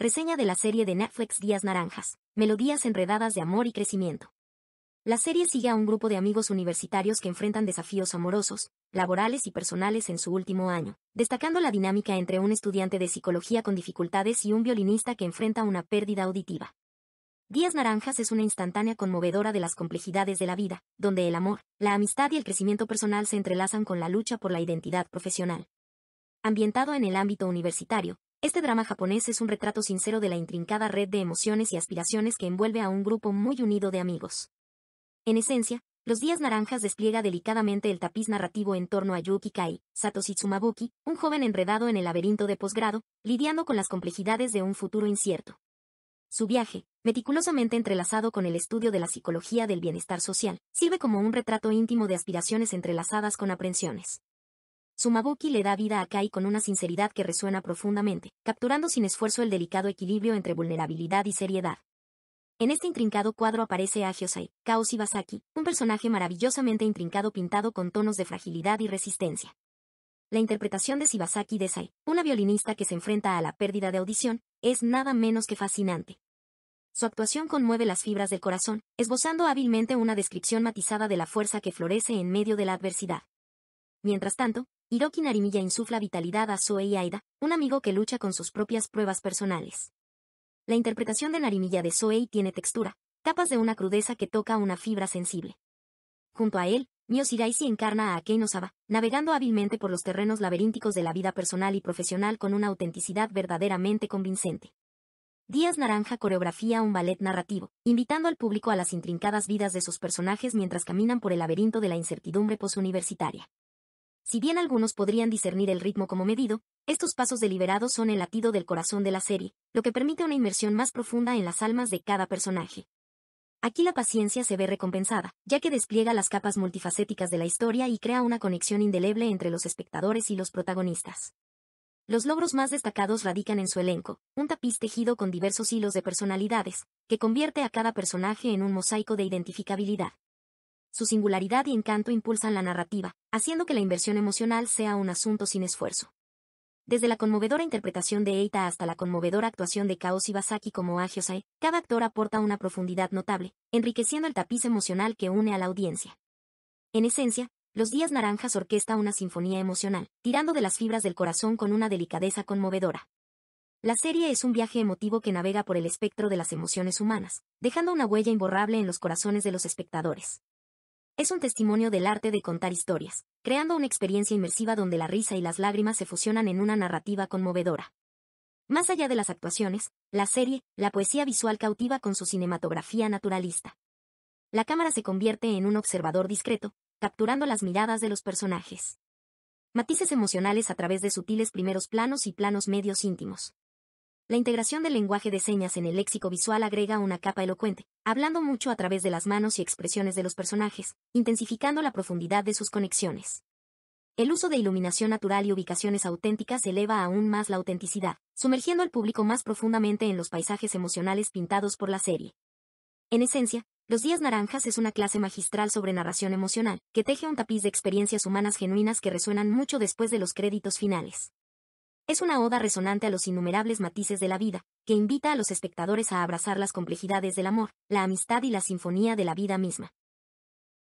Reseña de la serie de Netflix Días Naranjas, Melodías Enredadas de Amor y Crecimiento. La serie sigue a un grupo de amigos universitarios que enfrentan desafíos amorosos, laborales y personales en su último año, destacando la dinámica entre un estudiante de psicología con dificultades y un violinista que enfrenta una pérdida auditiva. Días Naranjas es una instantánea conmovedora de las complejidades de la vida, donde el amor, la amistad y el crecimiento personal se entrelazan con la lucha por la identidad profesional. Ambientado en el ámbito universitario, este drama japonés es un retrato sincero de la intrincada red de emociones y aspiraciones que envuelve a un grupo muy unido de amigos. En esencia, Los Días Naranjas despliega delicadamente el tapiz narrativo en torno a Yuki Kai, Satoshi Tsumabuki, un joven enredado en el laberinto de posgrado, lidiando con las complejidades de un futuro incierto. Su viaje, meticulosamente entrelazado con el estudio de la psicología del bienestar social, sirve como un retrato íntimo de aspiraciones entrelazadas con aprensiones. Sumabuki le da vida a Kai con una sinceridad que resuena profundamente, capturando sin esfuerzo el delicado equilibrio entre vulnerabilidad y seriedad. En este intrincado cuadro aparece Agiosai, Kao Shibasaki, un personaje maravillosamente intrincado pintado con tonos de fragilidad y resistencia. La interpretación de Shibasaki Sai, una violinista que se enfrenta a la pérdida de audición, es nada menos que fascinante. Su actuación conmueve las fibras del corazón, esbozando hábilmente una descripción matizada de la fuerza que florece en medio de la adversidad. Mientras tanto, Hiroki Narimilla insufla vitalidad a Zoe y Aida, un amigo que lucha con sus propias pruebas personales. La interpretación de Narimilla de Zoe tiene textura, capas de una crudeza que toca una fibra sensible. Junto a él, Mio Siraisi encarna a Akei Saba, navegando hábilmente por los terrenos laberínticos de la vida personal y profesional con una autenticidad verdaderamente convincente. Díaz Naranja coreografía un ballet narrativo, invitando al público a las intrincadas vidas de sus personajes mientras caminan por el laberinto de la incertidumbre posuniversitaria. Si bien algunos podrían discernir el ritmo como medido, estos pasos deliberados son el latido del corazón de la serie, lo que permite una inmersión más profunda en las almas de cada personaje. Aquí la paciencia se ve recompensada, ya que despliega las capas multifacéticas de la historia y crea una conexión indeleble entre los espectadores y los protagonistas. Los logros más destacados radican en su elenco, un tapiz tejido con diversos hilos de personalidades, que convierte a cada personaje en un mosaico de identificabilidad su singularidad y encanto impulsan la narrativa, haciendo que la inversión emocional sea un asunto sin esfuerzo. Desde la conmovedora interpretación de Eita hasta la conmovedora actuación de Kaos Ibasaki como Agiosai, cada actor aporta una profundidad notable, enriqueciendo el tapiz emocional que une a la audiencia. En esencia, Los Días Naranjas orquesta una sinfonía emocional, tirando de las fibras del corazón con una delicadeza conmovedora. La serie es un viaje emotivo que navega por el espectro de las emociones humanas, dejando una huella imborrable en los corazones de los espectadores. Es un testimonio del arte de contar historias, creando una experiencia inmersiva donde la risa y las lágrimas se fusionan en una narrativa conmovedora. Más allá de las actuaciones, la serie, la poesía visual cautiva con su cinematografía naturalista. La cámara se convierte en un observador discreto, capturando las miradas de los personajes. Matices emocionales a través de sutiles primeros planos y planos medios íntimos. La integración del lenguaje de señas en el léxico visual agrega una capa elocuente, hablando mucho a través de las manos y expresiones de los personajes, intensificando la profundidad de sus conexiones. El uso de iluminación natural y ubicaciones auténticas eleva aún más la autenticidad, sumergiendo al público más profundamente en los paisajes emocionales pintados por la serie. En esencia, Los Días Naranjas es una clase magistral sobre narración emocional, que teje un tapiz de experiencias humanas genuinas que resuenan mucho después de los créditos finales. Es una oda resonante a los innumerables matices de la vida, que invita a los espectadores a abrazar las complejidades del amor, la amistad y la sinfonía de la vida misma.